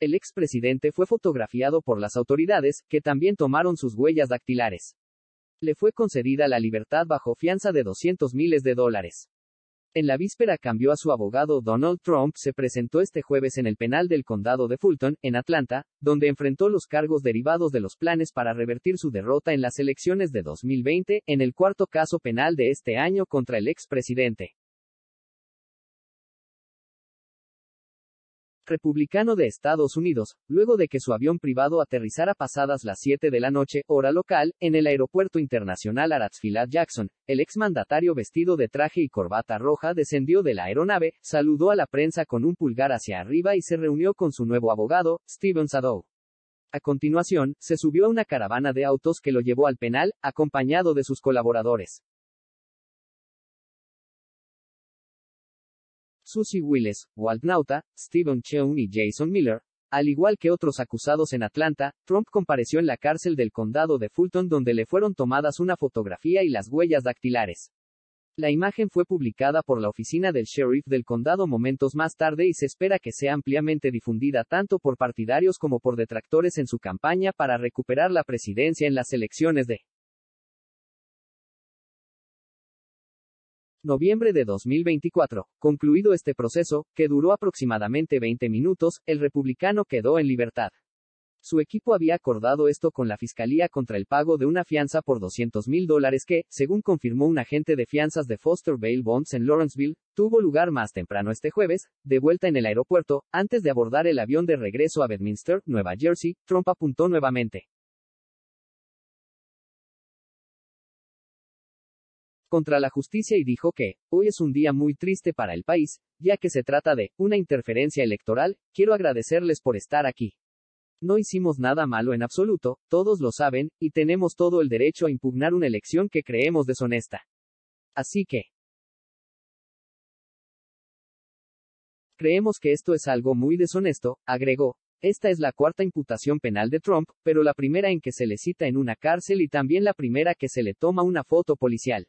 El expresidente fue fotografiado por las autoridades, que también tomaron sus huellas dactilares. Le fue concedida la libertad bajo fianza de 200 miles de dólares. En la víspera cambió a su abogado Donald Trump, se presentó este jueves en el penal del condado de Fulton, en Atlanta, donde enfrentó los cargos derivados de los planes para revertir su derrota en las elecciones de 2020, en el cuarto caso penal de este año contra el expresidente. republicano de Estados Unidos, luego de que su avión privado aterrizara pasadas las 7 de la noche, hora local, en el aeropuerto internacional Aratzfilat Jackson, el exmandatario vestido de traje y corbata roja descendió de la aeronave, saludó a la prensa con un pulgar hacia arriba y se reunió con su nuevo abogado, Steven Sadow. A continuación, se subió a una caravana de autos que lo llevó al penal, acompañado de sus colaboradores. Susie Willis, Walt Nauta, Steven Cheung y Jason Miller. Al igual que otros acusados en Atlanta, Trump compareció en la cárcel del condado de Fulton donde le fueron tomadas una fotografía y las huellas dactilares. La imagen fue publicada por la oficina del sheriff del condado momentos más tarde y se espera que sea ampliamente difundida tanto por partidarios como por detractores en su campaña para recuperar la presidencia en las elecciones de Noviembre de 2024. Concluido este proceso, que duró aproximadamente 20 minutos, el republicano quedó en libertad. Su equipo había acordado esto con la fiscalía contra el pago de una fianza por 200 mil dólares que, según confirmó un agente de fianzas de Foster Bail Bonds en Lawrenceville, tuvo lugar más temprano este jueves, de vuelta en el aeropuerto, antes de abordar el avión de regreso a Bedminster, Nueva Jersey, Trump apuntó nuevamente. contra la justicia y dijo que, hoy es un día muy triste para el país, ya que se trata de una interferencia electoral, quiero agradecerles por estar aquí. No hicimos nada malo en absoluto, todos lo saben, y tenemos todo el derecho a impugnar una elección que creemos deshonesta. Así que, creemos que esto es algo muy deshonesto, agregó. Esta es la cuarta imputación penal de Trump, pero la primera en que se le cita en una cárcel y también la primera que se le toma una foto policial.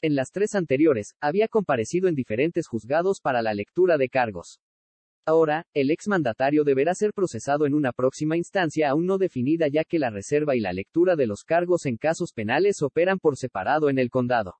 En las tres anteriores, había comparecido en diferentes juzgados para la lectura de cargos. Ahora, el exmandatario deberá ser procesado en una próxima instancia aún no definida ya que la reserva y la lectura de los cargos en casos penales operan por separado en el condado.